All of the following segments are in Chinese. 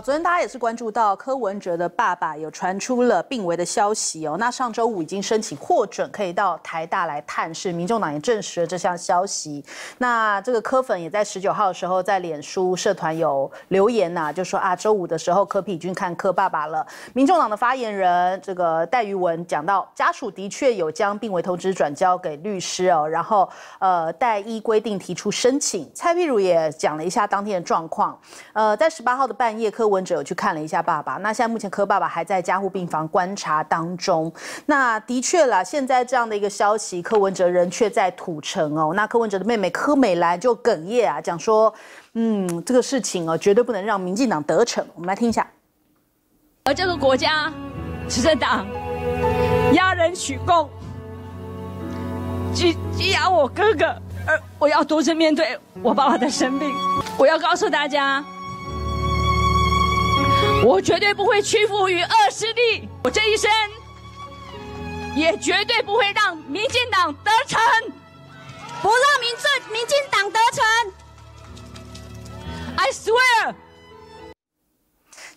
昨天大家也是关注到柯文哲的爸爸有传出了病危的消息哦。那上周五已经申请获准可以到台大来探视，民众党也证实了这项消息。那这个柯粉也在十九号的时候在脸书社团有留言呐，就说啊，周五的时候柯皮君看柯爸爸了。民众党的发言人这个戴郁文讲到，家属的确有将病危通知转交给律师哦，然后呃，待依规定提出申请。蔡碧如也讲了一下当天的状况，呃，在十八号的半夜柯。柯文哲去看了一下爸爸，那现在目前柯爸爸还在加护病房观察当中。那的确啦，现在这样的一个消息，柯文哲人却在土城哦。那柯文哲的妹妹柯美兰就哽咽啊，讲说：“嗯，这个事情哦，绝对不能让民进党得逞。”我们来听一下。而这个国家，执政党压人取供，拘拘押我哥哥，而我要独自面对我爸爸的生病。我要告诉大家。我绝对不会屈服于恶势力，我这一生也绝对不会让民进党得逞，不让民进民进党得逞，I swear。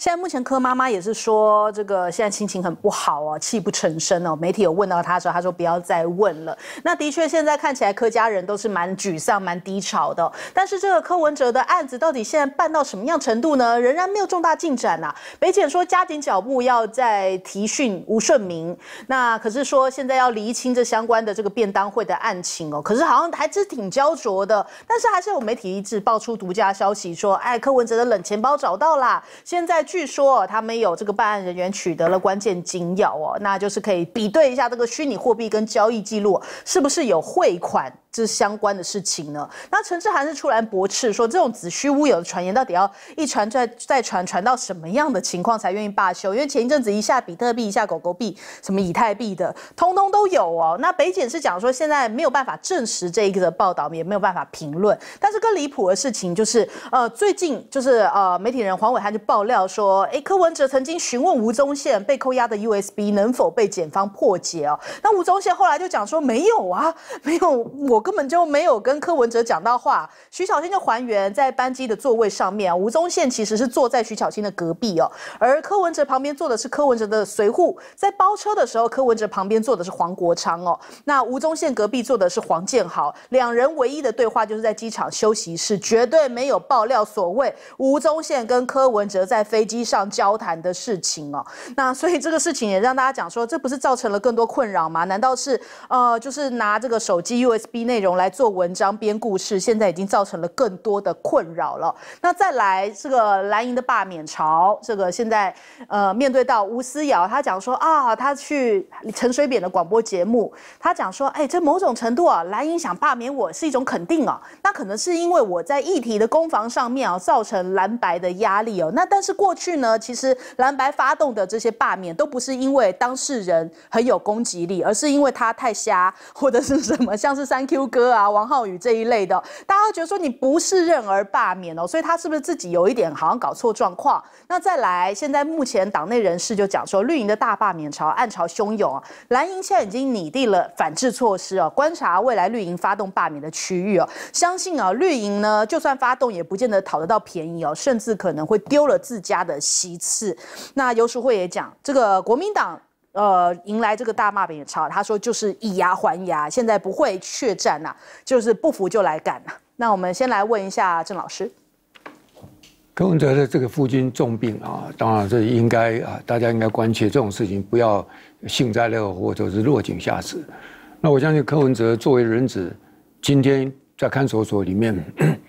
现在目前柯妈妈也是说，这个现在心情很不好哦，泣不成声哦。媒体有问到她的时候，她说不要再问了。那的确，现在看起来柯家人都是蛮沮丧、蛮低潮的。但是这个柯文哲的案子到底现在办到什么样程度呢？仍然没有重大进展呐。北检说加紧脚步，要在提讯吴顺明。那可是说现在要厘清这相关的这个便当会的案情哦。可是好像还是挺焦灼的。但是还是有媒体一直爆出独家消息说，哎，柯文哲的冷钱包找到啦，现在。据说他们有这个办案人员取得了关键金钥哦，那就是可以比对一下这个虚拟货币跟交易记录，是不是有汇款？这相关的事情呢？那陈志涵是出来驳斥说，这种子虚乌有的传言，到底要一传再再传，传到什么样的情况才愿意罢休？因为前一阵子一下比特币，一下狗狗币，什么以太币的，通通都有哦。那北检是讲说，现在没有办法证实这个报道，也没有办法评论。但是更离谱的事情就是，呃，最近就是呃，媒体人黄伟汉就爆料说，哎，柯文哲曾经询问吴宗宪被扣押的 USB 能否被检方破解哦。那吴宗宪后来就讲说，没有啊，没有我。根本就没有跟柯文哲讲到话，徐小清就还原在班机的座位上面，吴宗宪其实是坐在徐小清的隔壁哦，而柯文哲旁边坐的是柯文哲的随护，在包车的时候，柯文哲旁边坐的是黄国昌哦，那吴宗宪隔壁坐的是黄建豪，两人唯一的对话就是在机场休息室，绝对没有爆料所谓吴宗宪跟柯文哲在飞机上交谈的事情哦，那所以这个事情也让大家讲说，这不是造成了更多困扰吗？难道是呃，就是拿这个手机 USB？内容来做文章编故事，现在已经造成了更多的困扰了。那再来这个蓝营的罢免潮，这个现在呃面对到吴思瑶，他讲说啊，他去陈水扁的广播节目，他讲说，哎，这某种程度啊，蓝营想罢免我是一种肯定啊。那可能是因为我在议题的攻防上面啊，造成蓝白的压力哦。那但是过去呢，其实蓝白发动的这些罢免都不是因为当事人很有攻击力，而是因为他太瞎或者是什么，像是三 Q。朱哥啊，王浩宇这一类的，大家都觉得说你不是任而罢免哦，所以他是不是自己有一点好像搞错状况？那再来，现在目前党内人士就讲说，绿营的大罢免潮暗潮汹涌啊，蓝营现在已经拟定了反制措施啊，观察未来绿营发动罢免的区域哦，相信啊，绿营呢就算发动也不见得讨得到便宜哦，甚至可能会丢了自家的席次。那游淑慧也讲，这个国民党。呃，迎来这个大骂柄也潮，他说就是以牙还牙，现在不会血战呐，就是不服就来干呐。那我们先来问一下郑老师，柯文哲的这个父亲重病啊，当然这应该啊，大家应该关切这种事情，不要幸灾乐祸或者是落井下石。那我相信柯文哲作为人子，今天在看守所里面，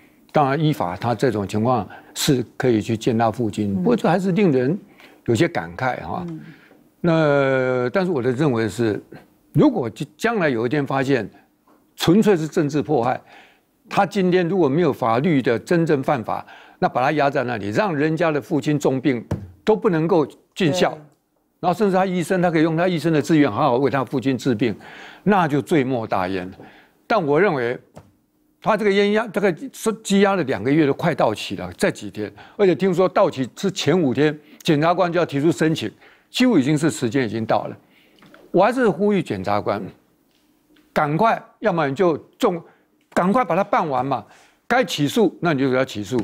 当然依法他这种情况是可以去见他父亲，不过这还是令人有些感慨哈。那但是我的认为是，如果将将来有一天发现，纯粹是政治迫害，他今天如果没有法律的真正犯法，那把他压在那里，让人家的父亲重病都不能够尽孝，然后甚至他医生他可以用他一生的资源好好为他父亲治病，那就罪莫大焉。但我认为，他这个烟压这个积积压了两个月都快到期了，这几天，而且听说到期是前五天，检察官就要提出申请。几乎已经是时间已经到了，我还是呼吁检察官赶快，要不然就重赶快把它办完嘛。该起诉那你就要起诉，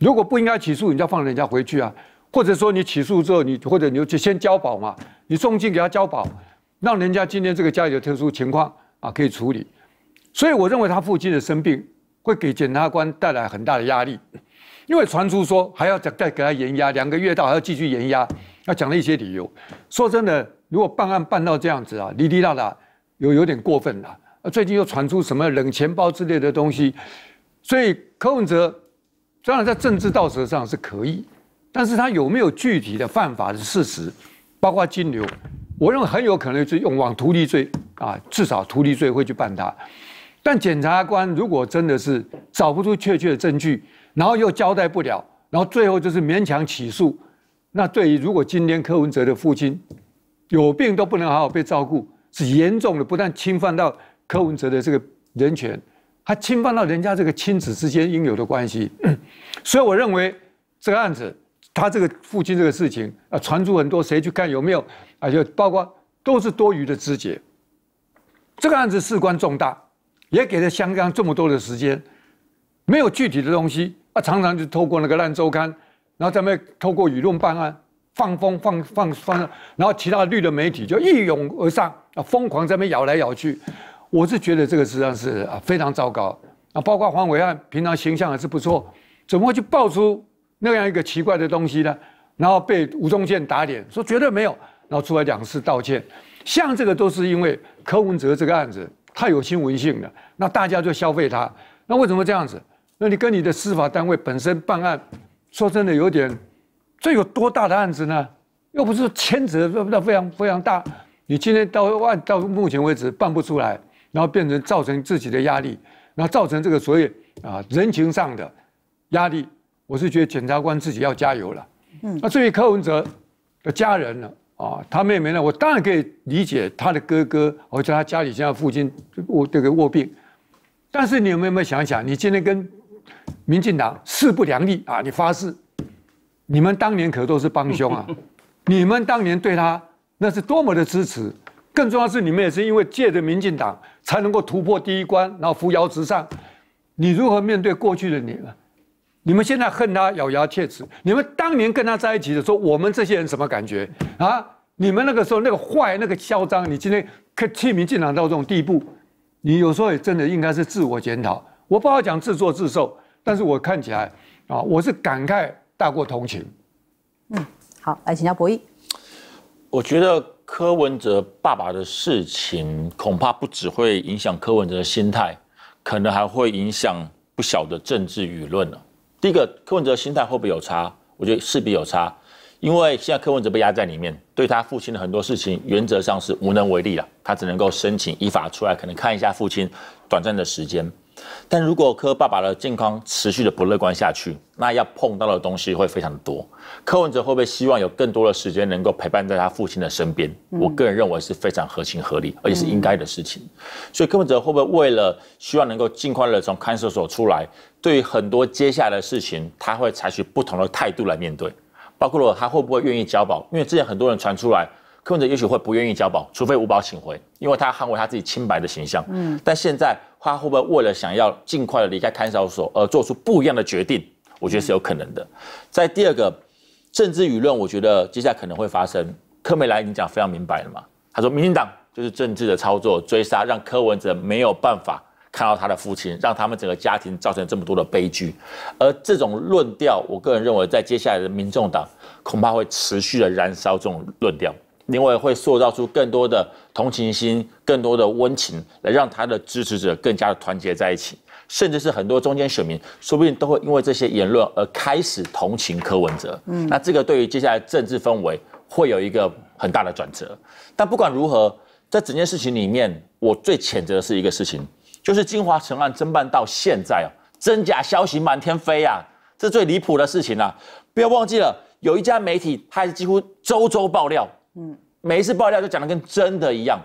如果不应该起诉，你就放人家回去啊。或者说你起诉之后，你或者你就先交保嘛，你送进给他交保，让人家今天这个家里的特殊情况啊可以处理。所以我认为他父亲的生病会给检察官带来很大的压力。因为传出说还要再给他延压两个月，到还要继续延压，他讲了一些理由。说真的，如果办案办到这样子啊，哩哩啦啦，有有点过分了。啊，最近又传出什么冷钱包之类的东西，所以柯文哲当然在政治道德上是可以，但是他有没有具体的犯法的事实，包括金流，我认为很有可能是用往图利罪啊，至少图利罪会去办他。但检察官如果真的是找不出确切的证据。然后又交代不了，然后最后就是勉强起诉。那对于如果今天柯文哲的父亲有病都不能好好被照顾，是严重的不但侵犯到柯文哲的这个人权，还侵犯到人家这个亲子之间应有的关系。所以我认为这个案子他这个父亲这个事情啊，传出很多，谁去看有没有啊？就包括都是多余的枝节。这个案子事关重大，也给了香港这么多的时间，没有具体的东西。啊，常常就透过那个烂周刊，然后在那透过舆论办案，放风放放放，然后其他绿的媒体就一涌而上，啊，疯狂在那边咬来咬去。我是觉得这个实际上是啊非常糟糕。啊，包括黄伟汉平常形象还是不错，怎么会去爆出那样一个奇怪的东西呢？然后被吴宗宪打脸，说绝对没有，然后出来两次道歉。像这个都是因为柯文哲这个案子太有新闻性了，那大家就消费他。那为什么这样子？那你跟你的司法单位本身办案，说真的有点，这有多大的案子呢？又不是牵扯，到非常非常大。你今天到案到目前为止办不出来，然后变成造成自己的压力，然后造成这个所以啊人情上的压力，我是觉得检察官自己要加油了。嗯，那至于柯文哲的家人呢？啊，他妹妹呢？我当然可以理解他的哥哥，我且他家里现在父亲卧这个卧病，但是你有没有想想，你今天跟民进党势不两立啊！你发誓，你们当年可都是帮凶啊！你们当年对他那是多么的支持，更重要是你们也是因为借着民进党才能够突破第一关，然后扶摇直上。你如何面对过去的你们？你们现在恨他咬牙切齿，你们当年跟他在一起的时候，我们这些人什么感觉啊？你们那个时候那个坏那个嚣张，你今天可替民进党到这种地步，你有时候也真的应该是自我检讨。我不好讲自作自受，但是我看起来啊，我是感慨大过同情。嗯，好，来请教博弈。我觉得柯文哲爸爸的事情，恐怕不只会影响柯文哲的心态，可能还会影响不小的政治舆论呢。第一个，柯文哲心态会不会有差？我觉得势必有差，因为现在柯文哲被压在里面，对他父亲的很多事情，原则上是无能为力了。他只能够申请依法出来，可能看一下父亲短暂的时间。但如果柯爸爸的健康持续的不乐观下去，那要碰到的东西会非常的多。柯文哲会不会希望有更多的时间能够陪伴在他父亲的身边？我个人认为是非常合情合理，而且是应该的事情。所以柯文哲会不会为了希望能够尽快的从看守所出来，对于很多接下来的事情，他会采取不同的态度来面对，包括了他会不会愿意交保？因为之前很多人传出来，柯文哲也许会不愿意交保，除非无保请回，因为他捍卫他自己清白的形象。嗯，但现在。他会不会为了想要尽快的离开看守所而做出不一样的决定？我觉得是有可能的。在第二个政治舆论，我觉得接下来可能会发生。柯美莱，已经讲非常明白了嘛？他说民进党就是政治的操作追杀，让柯文哲没有办法看到他的父亲，让他们整个家庭造成这么多的悲剧。而这种论调，我个人认为在接下来的民众党恐怕会持续的燃烧这种论调。另外会塑造出更多的同情心、更多的温情，来让他的支持者更加的团结在一起，甚至是很多中间选民，说不定都会因为这些言论而开始同情柯文哲。嗯，那这个对于接下来政治氛围会有一个很大的转折。但不管如何，在整件事情里面，我最谴责的是一个事情，就是金华城案侦办到现在哦，真假消息满天飞啊，这最离谱的事情啊！不要忘记了，有一家媒体，他几乎周周爆料。嗯，每一次爆料就讲的跟真的一样，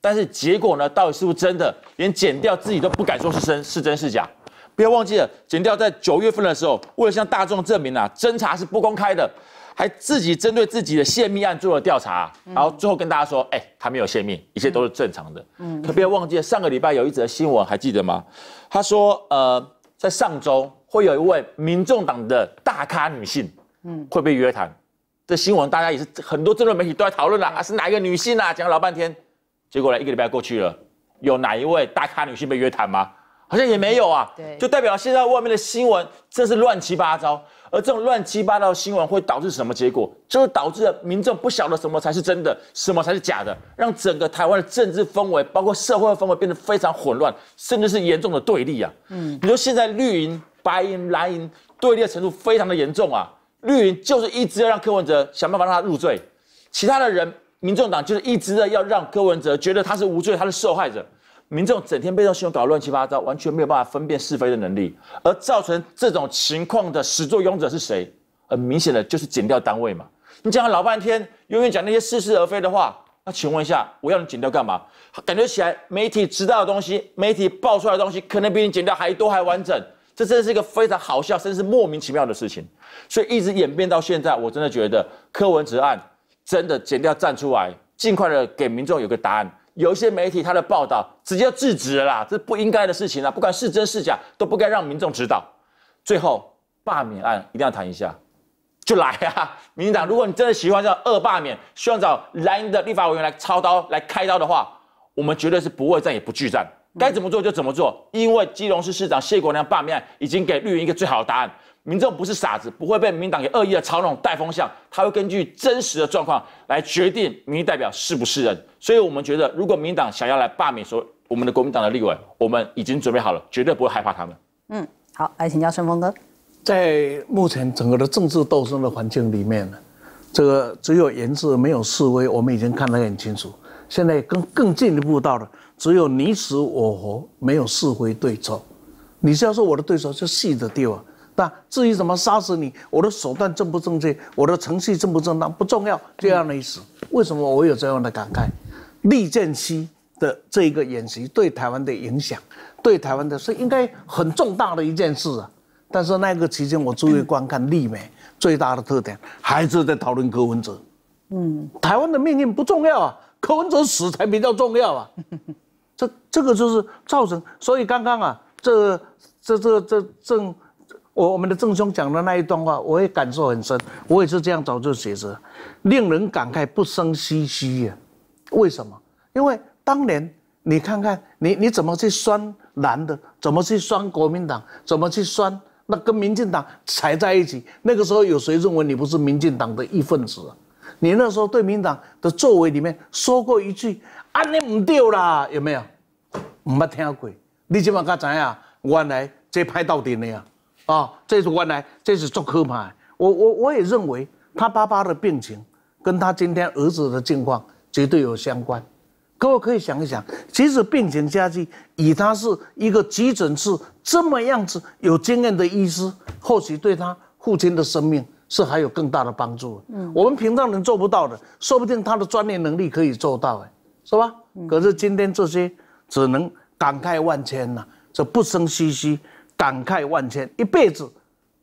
但是结果呢，到底是不是真的？连剪掉自己都不敢说是真，是真是假？不要忘记了，剪掉在九月份的时候，为了向大众证明啊，侦查是不公开的，还自己针对自己的泄密案做了调查，然后最后跟大家说，哎，他没有泄密，一切都是正常的。嗯，可不要忘记了，上个礼拜有一则新闻，还记得吗？他说，呃，在上周会有一位民众党的大咖女性，嗯，会被约谈。这新闻大家也是很多，政论媒体都在讨论啦，是哪一个女性啊？讲老半天，结果呢，一个礼拜过去了，有哪一位大咖女性被约谈吗？好像也没有啊。对，就代表现在外面的新闻，真是乱七八糟。而这种乱七八糟的新闻会导致什么结果？就是导致民众不晓得什么才是真的，什么才是假的，让整个台湾的政治氛围，包括社会氛围，变得非常混乱，甚至是严重的对立啊。嗯，你说现在绿营、白营、蓝营对立的程度非常的严重啊。绿营就是一直要让柯文哲想办法让他入罪，其他的人，民众党就是一直的要让柯文哲觉得他是无罪，他是受害者。民众整天被这种新闻搞乱七八糟，完全没有办法分辨是非的能力。而造成这种情况的始作俑者是谁？很明显的就是减掉单位嘛。你讲老半天，永远讲那些似是而非的话。那请问一下，我要你减掉干嘛？感觉起来，媒体知道的东西，媒体爆出来的东西，可能比你减掉还多还完整。这真的是一个非常好笑，甚至是莫名其妙的事情，所以一直演变到现在，我真的觉得柯文哲案真的剪掉站出来，尽快的给民众有个答案。有一些媒体他的报道直接制止啦，这不应该的事情啦，不管是真是假都不该让民众知道。最后罢免案一定要谈一下，就来啊！民进党，如果你真的喜欢叫恶罢免，希望找蓝营的立法委员来操刀来开刀的话，我们绝对是不畏战也不惧战。该怎么做就怎么做，因为基隆市市长谢国梁罢免案已经给绿营一个最好的答案。民众不是傻子，不会被民党给恶意的嘲弄带风向，他会根据真实的状况来决定民意代表是不是人。所以我们觉得，如果民党想要来罢免说我们的国民党的立委，我们已经准备好了，绝对不会害怕他们。嗯，好，来请教顺丰哥，在目前整个的政治斗争的环境里面呢，这个只有言色，没有示威，我们已经看得很清楚。现在更更进一步到了，只有你死我活，没有是非对错。你是要说我的对手是戏的地方，那至于怎么杀死你，我的手段正不正确，我的程序正不正当，不重要，这样的意思。为什么我有这样的感慨？利剑期的这一个演习对台湾的影响，对台湾的是应该很重大的一件事啊。但是那个期间我注意观看，立美最大的特点还是在讨论柯文哲。嗯，台湾的命运不重要啊。柯文哲死才比较重要啊，这这个就是造成，所以刚刚啊，这这这这郑我我们的郑兄讲的那一段话，我也感受很深，我也是这样早就写着，令人感慨不生唏嘘呀。为什么？因为当年你看看你你怎么去拴蓝的，怎么去拴国民党，怎么去拴那跟民进党踩在一起，那个时候有谁认为你不是民进党的一份子？啊？你那时候对民党的作为里面说过一句“安尼唔对啦”，有没有？唔捌听过？你即马甲知啊，原来这拍到底的呀？啊，这是原来这是做科普。我我我也认为他爸爸的病情跟他今天儿子的境况绝对有相关。各位可以想一想，即使病情加剧，以他是一个急诊室这么样子有经验的医师，或许对他父亲的生命。是还有更大的帮助，嗯，我们平常人做不到的，说不定他的专业能力可以做到，哎，是吧？可是今天这些只能感慨万千呐，这不生唏嘘，感慨万千。一辈子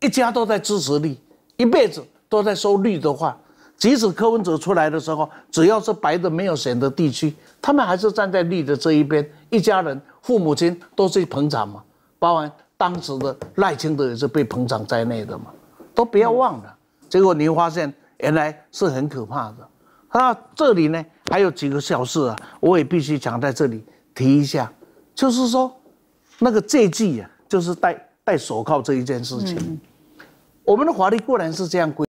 一家都在支持力，一辈子都在收绿的话，即使柯文哲出来的时候，只要是白的没有选的地区，他们还是站在绿的这一边。一家人父母亲都是捧场嘛，包含当时的赖清德也是被捧场在内的嘛，都不要忘了。结果你会发现原来是很可怕的，那这里呢还有几个小事啊，我也必须讲在这里提一下，就是说那个戒具啊，就是戴戴手铐这一件事情，我们的法律固然是这样规